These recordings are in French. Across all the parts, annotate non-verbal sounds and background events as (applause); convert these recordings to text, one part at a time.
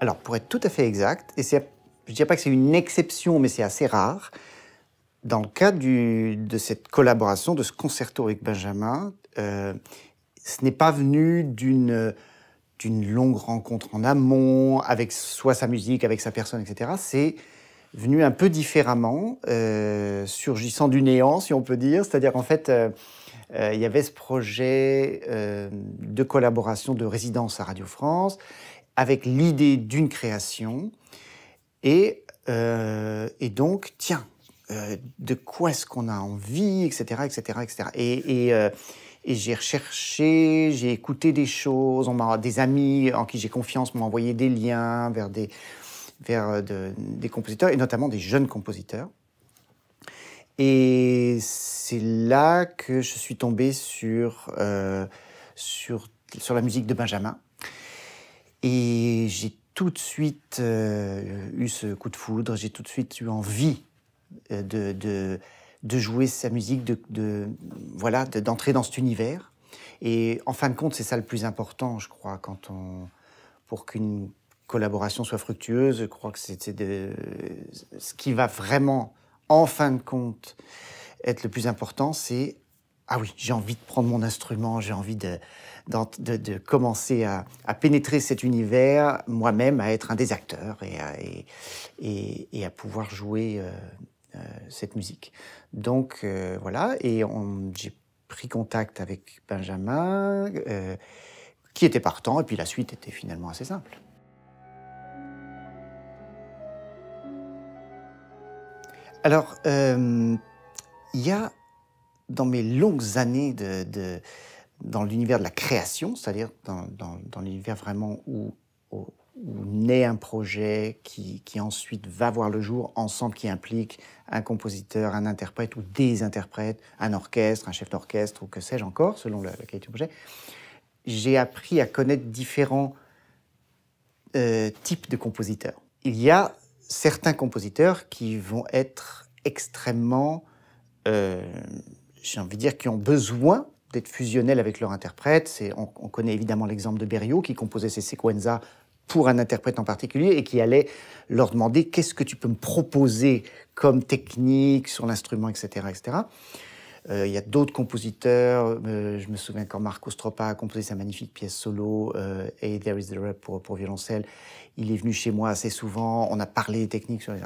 Alors, pour être tout à fait exact, et je ne dirais pas que c'est une exception, mais c'est assez rare, dans le cadre de cette collaboration, de ce concerto avec Benjamin, euh, ce n'est pas venu d'une longue rencontre en amont, avec soit sa musique, avec sa personne, etc. C'est venu un peu différemment, euh, surgissant du néant, si on peut dire. C'est-à-dire qu'en fait, euh, il y avait ce projet de collaboration de résidence à Radio France avec l'idée d'une création et, euh, donc, tiens, euh, de quoi est-ce qu'on a envie, etc., etc., etc. Et, j'ai recherché, j'ai écouté des choses, on m'a, des amis en qui j'ai confiance m'ont envoyé des liens vers des, vers euh, des compositeurs, et notamment des jeunes compositeurs. Et c'est là que je suis tombé sur, sur la musique de Benjamin. Et j'ai tout de suite euh, eu ce coup de foudre, j'ai tout de suite eu envie euh, de, de, jouer sa musique, de, voilà, d'entrer dans cet univers. Et en fin de compte, c'est ça le plus important, je crois, quand on, pour qu'une collaboration soit fructueuse. Je crois que c'est ce qui va vraiment, en fin de compte, être le plus important, c'est ah oui, j'ai envie de prendre mon instrument, j'ai envie de, de, commencer à, pénétrer cet univers, moi-même à être un des acteurs et à, et, à pouvoir jouer euh, euh, cette musique. Donc euh, voilà, et j'ai pris contact avec Benjamin, qui était partant, et puis la suite était finalement assez simple. Alors, il y a dans mes longues années de, dans l'univers de la création, c'est-à-dire dans, dans, l'univers vraiment où, où, naît un projet qui, qui, ensuite va voir le jour ensemble, qui implique un compositeur, un interprète ou des interprètes, un orchestre, un chef d'orchestre ou que sais-je encore, selon la, la qualité du projet, j'ai appris à connaître différents euh, types de compositeurs. Il y a certains compositeurs qui vont être extrêmement... Euh, j'ai envie de dire, qui ont besoin d'être fusionnels avec leur interprète. On, on, connaît évidemment l'exemple de Berio, qui composait ses séquenza pour un interprète en particulier et qui allait leur demander qu'est-ce que tu peux me proposer comme technique sur l'instrument, etc. etc. Euh, il y a d'autres compositeurs. Euh, je me souviens quand Marco Stropa a composé sa magnifique pièce solo, euh, There is the Rap pour, pour, violoncelle. Il est venu chez moi assez souvent. On a parlé techniques sur les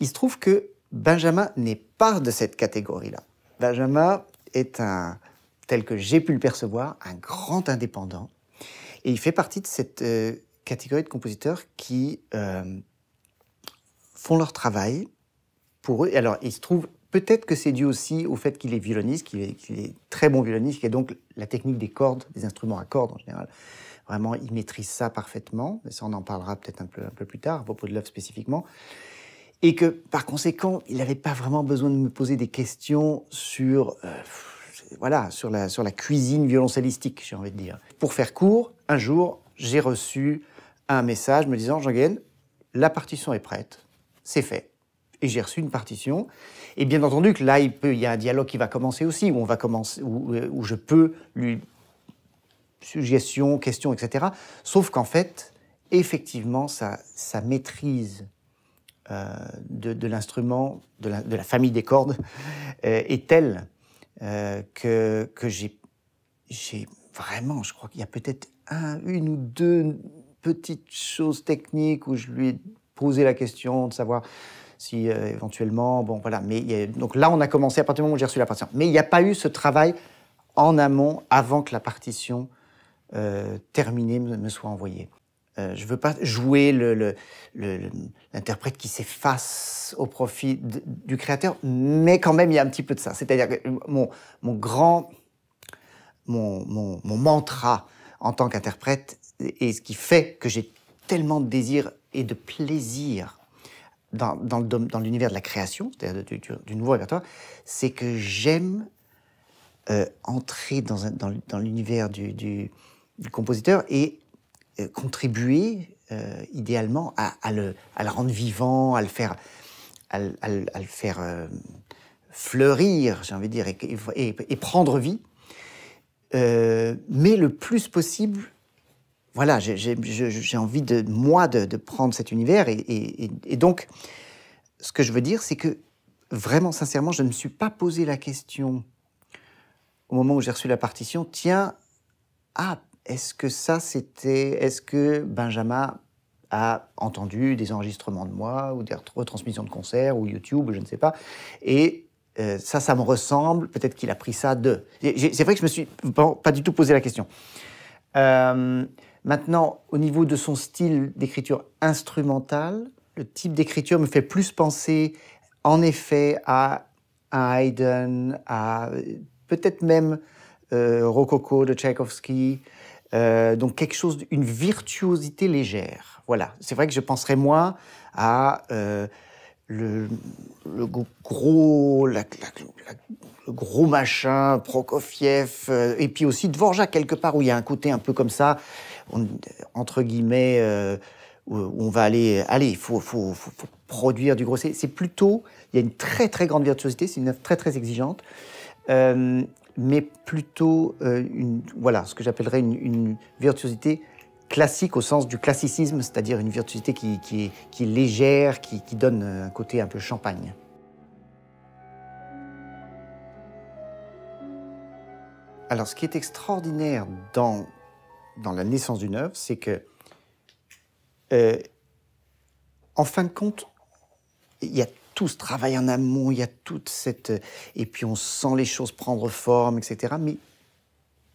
Il se trouve que Benjamin n'est pas de cette catégorie-là. Benjamin est un, tel que j'ai pu le percevoir, un grand indépendant. Et il fait partie de cette euh, catégorie de compositeurs qui euh, font leur travail pour eux. Alors, il se trouve peut-être que c'est dû aussi au fait qu'il est violoniste, qu'il est, très bon violoniste, et donc la technique des cordes, des instruments à cordes en général. Vraiment, il maîtrise ça parfaitement. mais ça, on en parlera peut-être un peu, un peu plus tard à propos de l'œuvre spécifiquement et que par conséquent, il n'avait pas vraiment besoin de me poser des questions sur, euh, voilà, sur la, sur la cuisine violoncellistique, j'ai envie de dire. Pour faire court, un jour, j'ai reçu un message me disant, jean Jean-Guyen, la partition est prête, c'est fait. Et j'ai reçu une partition. Et bien entendu que là, il, y a un dialogue qui va commencer aussi, où, on va commencer, où, euh, je peux lui... suggestions, questions, etc. Sauf qu'en fait, effectivement, ça sa maîtrise euh, de, l'instrument, de, la, famille des cordes, euh, est telle euh, que, que j'ai vraiment, je crois qu'il y a peut-être un, une ou deux petites choses techniques où je lui ai posé la question de savoir si éventuellement, bon voilà. Mais donc là, on a commencé à partir du moment où j'ai reçu la partition. Mais il n'y a pas eu ce travail en amont avant que la partition terminée me soit envoyée. Euh, je ne veux pas jouer l'interprète qui s'efface au profit du créateur, mais quand même, il y a un petit peu de ça. C'est-à-dire que mon, grand, mon, mantra en tant qu'interprète, et ce qui fait que j'ai tellement de désir et de plaisir dans, dans l'univers de la création, c'est-à-dire du, nouveau répertoire, c'est que j'aime euh, entrer dans, dans l'univers du, du compositeur et euh, contribuer euh, idéalement à, le, rendre vivant, à le faire, euh, fleurir, j'ai envie de dire, et, prendre vie. mais le plus possible, voilà, j'ai envie de moi de, prendre cet univers. Et, et, donc, ce que je veux dire, c'est que vraiment sincèrement, je ne me suis pas posé la question au moment où j'ai reçu la partition, tiens, ah, est-ce que ça, c'était. Est-ce que Benjamin a entendu des enregistrements de moi, ou des retransmissions de concerts, ou YouTube, je ne sais pas. Et euh, ça, ça me ressemble. Peut-être qu'il a pris ça de. C'est vrai que je me suis pas du tout posé la question. Euh, maintenant, au niveau de son style d'écriture instrumentale, le type d'écriture me fait plus penser, en effet, à, Haydn, à euh, peut-être même Rococo de Tchaïkovski, euh, donc quelque chose, une virtuosité légère. Voilà, c'est vrai que je penserais moi à euh, le, gros, le gros machin, Prokofiev, euh, et puis aussi Dvorak quelque part où il y a un côté un peu comme ça, entre guillemets, où on va aller, allez, il faut, faut, produire du gros. C'est plutôt, il y a une très très grande virtuosité, c'est une œuvre très très exigeante mais plutôt euh, une, voilà, ce que j'appellerais une, virtuosité classique au sens du classicisme, c'est-à-dire une virtuosité qui, qui, est, qui légère, qui, qui donne un côté un peu champagne. Alors, ce qui est extraordinaire dans, dans la naissance d'une œuvre, c'est que, euh, en fin de compte, il y a tout ce travail en amont, il y a toute cette... Euh, et puis on sent les choses prendre forme, etc. Mais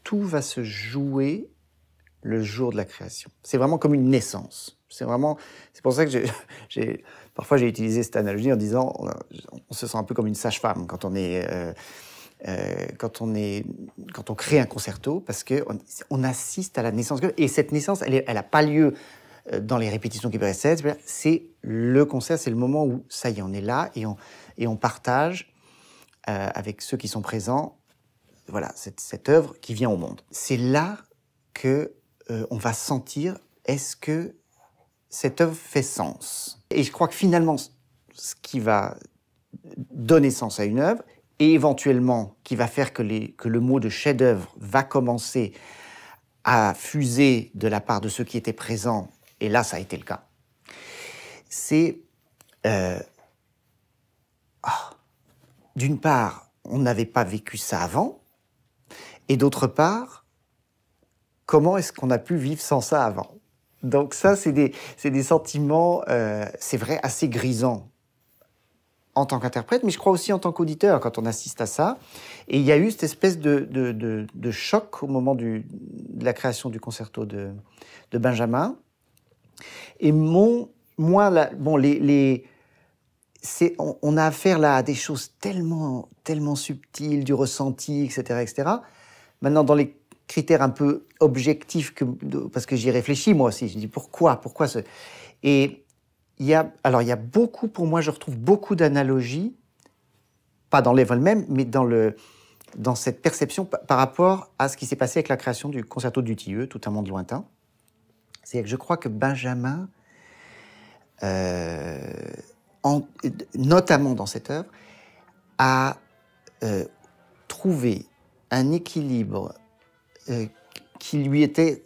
tout va se jouer le jour de la création. C'est vraiment comme une naissance. C'est vraiment... C'est pour ça que j'ai... (laughs) Parfois j'ai utilisé cette analogie en disant on, se sent un peu comme une sage-femme quand on est... Euh, euh, quand on est, quand on crée un concerto, parce que on, assiste à la naissance et cette naissance, elle n'a pas lieu euh, dans les répétitions qui précèdent. C'est le concert, c'est le moment où ça y est, on est là et on, et on partage euh, avec ceux qui sont présents voilà, cette, œuvre qui vient au monde. C'est là que euh, on va sentir est-ce que cette œuvre fait sens. Et je crois que finalement, ce qui va donner sens à une œuvre, et éventuellement qui va faire que, les, que le mot de chef-d'œuvre va commencer à fuser de la part de ceux qui étaient présents et là ça a été le cas, c'est euh, ah, d'une part, on n'avait pas vécu ça avant, et d'autre part, comment est-ce qu'on a pu vivre sans ça avant Donc ça, c'est des, des, sentiments, euh, c'est vrai, assez grisants en tant qu'interprète, mais je crois aussi en tant qu'auditeur quand on assiste à ça. Et il y a eu cette espèce de, choc au moment de la création du concerto de, Benjamin, et moi, bon, les, on, a affaire là à des choses tellement, tellement subtiles, du ressenti, etc., etc. Maintenant, dans les critères un peu objectifs, que, parce que j'y réfléchis moi aussi, je dis pourquoi, pourquoi ce. Et il y a, alors il y a beaucoup, pour moi, je retrouve beaucoup d'analogies, pas dans les même mais dans le, dans cette perception par rapport à ce qui s'est passé avec la création du concerto du Tilleux, Tout un monde lointain. C'est-à-dire que je crois que Benjamin, euh, notamment dans cette œuvre, a euh, trouvé un équilibre euh, qui lui était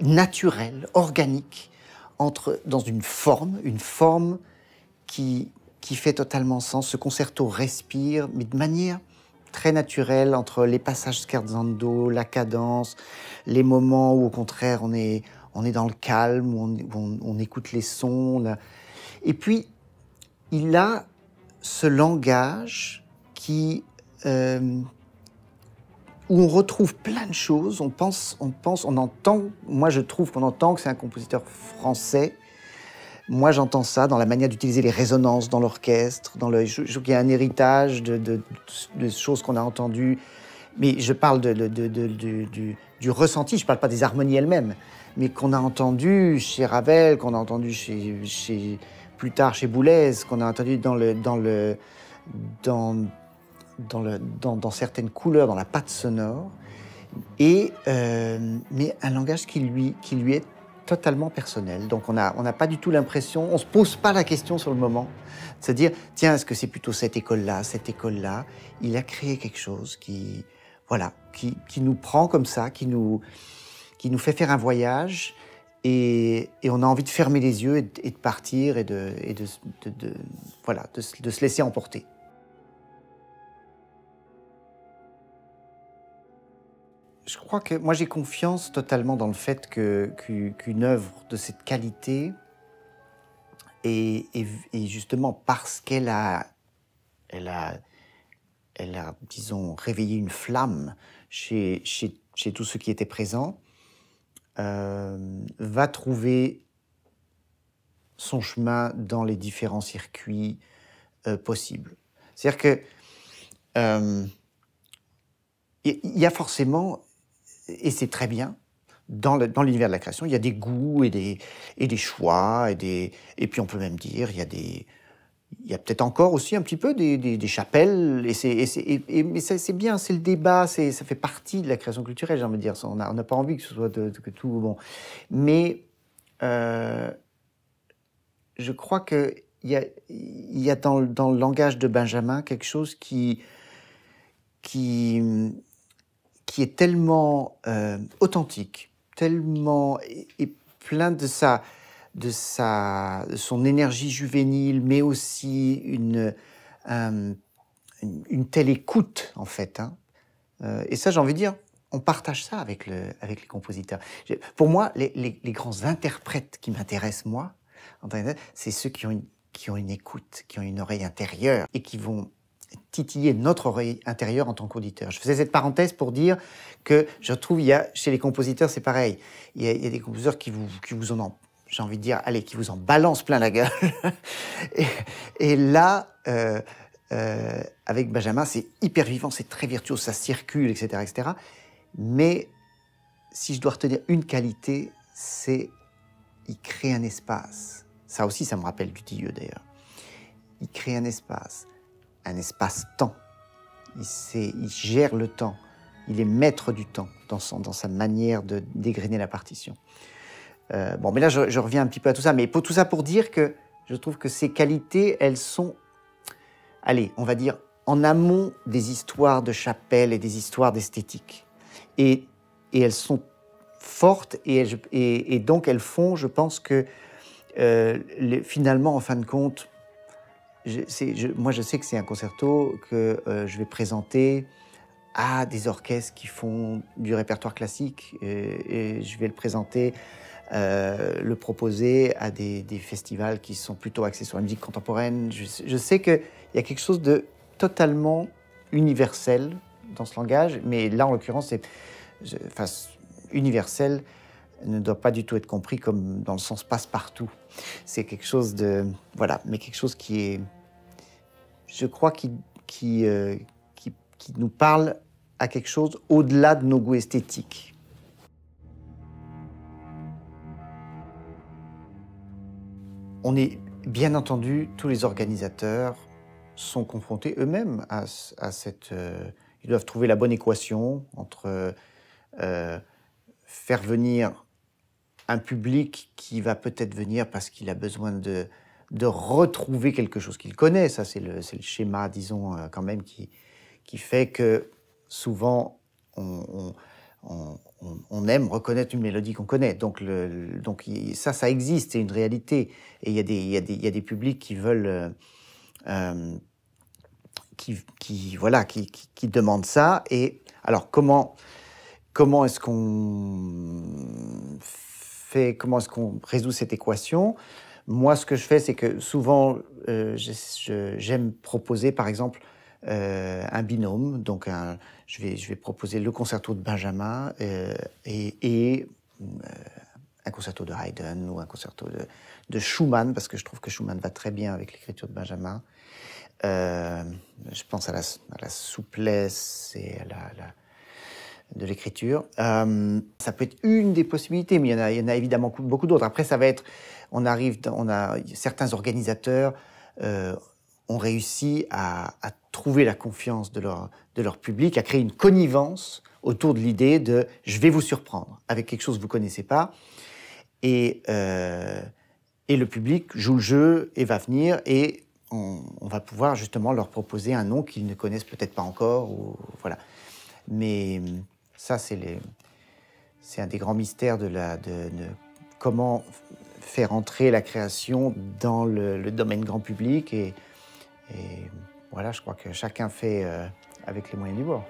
naturel, organique, entre, dans une forme, une forme qui, qui fait totalement sens. Ce concerto respire, mais de manière très naturelle, entre les passages scherzando, la cadence, les moments où au contraire on est on est dans le calme, on, écoute les sons. Et puis, il a ce langage qui, euh, où on retrouve plein de choses. On pense, on pense, on entend. Moi, je trouve qu'on entend que c'est un compositeur français. Moi, j'entends ça dans la manière d'utiliser les résonances dans l'orchestre, dans le, je, trouve qu'il y a un héritage de, choses qu'on a entendues. Mais je parle du, du, ressenti, je ne parle pas des harmonies elles-mêmes mais qu'on a entendu chez Ravel, qu'on a entendu chez, chez, plus tard chez Boulez, qu'on a entendu dans le dans le dans dans, le, dans, certaines couleurs, dans la patte sonore, et euh, mais un langage qui lui qui lui est totalement personnel. Donc on n'a on pas du tout l'impression, on se pose pas la question sur le moment, cest à dire tiens est-ce que c'est plutôt cette école là, cette école là. Il a créé quelque chose qui voilà qui, qui nous prend comme ça, qui nous qui nous fait faire un voyage et, on a envie de fermer les yeux et, de, partir et, de, voilà, de se laisser emporter. je crois que moi j'ai confiance totalement dans le fait que, qu'une œuvre de cette qualité, et, et justement parce qu'elle a, elle a, elle a, disons, réveillé une flamme chez, chez, chez tous ceux qui étaient présents, euh, va trouver son chemin dans les différents circuits euh, possibles. C'est-à-dire que euh, il y a forcément, et c'est très bien, dans l'univers de la création, il y a des goûts et des, et des choix, et, des, et puis on peut même dire, il y a des, il y a peut-être encore aussi un petit peu des, chapelles, et mais c'est bien, c'est le débat, c'est, ça fait partie de la création culturelle, j'ai envie de dire. on n'a pas envie que ce soit que tout bon, mais euh, je crois qu'il y a, dans, le langage de Benjamin quelque chose qui qui qui est tellement euh, authentique, tellement et, et plein de ça de, sa, son énergie juvénile, mais aussi une, euh, une, telle écoute, en fait. Hein. Euh, et ça, j'ai envie de dire, on partage ça avec, le, avec les compositeurs. Pour moi, les, grands interprètes qui m'intéressent, moi, c'est ceux qui ont, une, qui ont une écoute, qui ont une oreille intérieure et qui vont titiller notre oreille intérieure en tant qu'auditeur. Je faisais cette parenthèse pour dire que je trouve il y a chez les compositeurs c'est pareil. Il y, a, des compositeurs qui vous qui vous en j'ai envie de dire, allez, qui vous en balance plein la gueule. (laughs) et, là, euh, euh, avec Benjamin, c'est hyper vivant, c'est très virtuose, ça circule, etc., etc. Mais si je dois retenir une qualité, c'est il crée un espace. Ça aussi, ça me rappelle du d'ailleurs. Il crée un espace, un espace-temps. Il, gère le temps. Il est maître du temps dans, dans sa manière de dégrainer la partition. Euh, bon, mais là, je, reviens un petit peu à tout ça, mais pour, tout ça pour dire que je trouve que ces qualités, elles sont, allez, on va dire, en amont des histoires de chapelle et des histoires d'esthétique. Et, elles sont fortes et, donc elles font, je pense que euh, finalement, en fin de compte, moi je sais que c'est un concerto que euh, je vais présenter à des orchestres qui font du répertoire classique. et je vais le présenter euh, le proposer à des, festivals qui sont plutôt axés sur la musique contemporaine. Je, sais qu'il y a quelque chose de totalement universel dans ce langage, mais là, en l'occurrence, universel ne doit pas du tout être compris comme dans le sens passe-partout. C'est quelque chose de... Voilà, mais quelque chose qui est... Je crois qui, qui euh, nous parle à quelque chose au-delà de nos goûts esthétiques. On est bien entendu, tous les organisateurs sont confrontés eux-mêmes à, cette. Euh, ils doivent trouver la bonne équation entre euh, faire venir un public qui va peut-être venir parce qu'il a besoin de, de retrouver quelque chose qu'il connaît. Ça, c'est le, le, schéma, disons, euh, quand même, qui, qui fait que souvent, on, on on, aime reconnaître une mélodie qu'on connaît. Donc, donc ça, ça existe, c'est une réalité. Et il y, a des, publics qui veulent... Euh, euh, qui, voilà, qui, demandent ça. Et alors, comment, est-ce qu'on fait, comment est-ce qu'on résout cette équation Moi, ce que je fais, c'est que souvent, euh, j'aime proposer, par exemple, euh, un binôme. Donc, un, je, vais, je vais proposer le concerto de Benjamin euh, et, euh, un concerto de Haydn ou un concerto de, Schumann, parce que je trouve que Schumann va très bien avec l'écriture de Benjamin. je pense à la, souplesse et à la, de l'écriture. ça peut être une des possibilités, mais il y en a, il y en a évidemment beaucoup d'autres. Après, ça va être, on arrive, on a certains organisateurs ont réussi à, à, trouver la confiance de leur, de leur public, à créer une connivence autour de l'idée de je vais vous surprendre avec quelque chose que vous connaissez pas. Et, euh, et le public joue le jeu et va venir et on, va pouvoir justement leur proposer un nom qu'ils ne connaissent peut-être pas encore. Ou, voilà. Mais euh, ça, c'est les. C'est un des grands mystères de, la, de, comment faire entrer la création dans le, domaine grand public et, et voilà, je crois que chacun fait euh, avec les moyens du bord.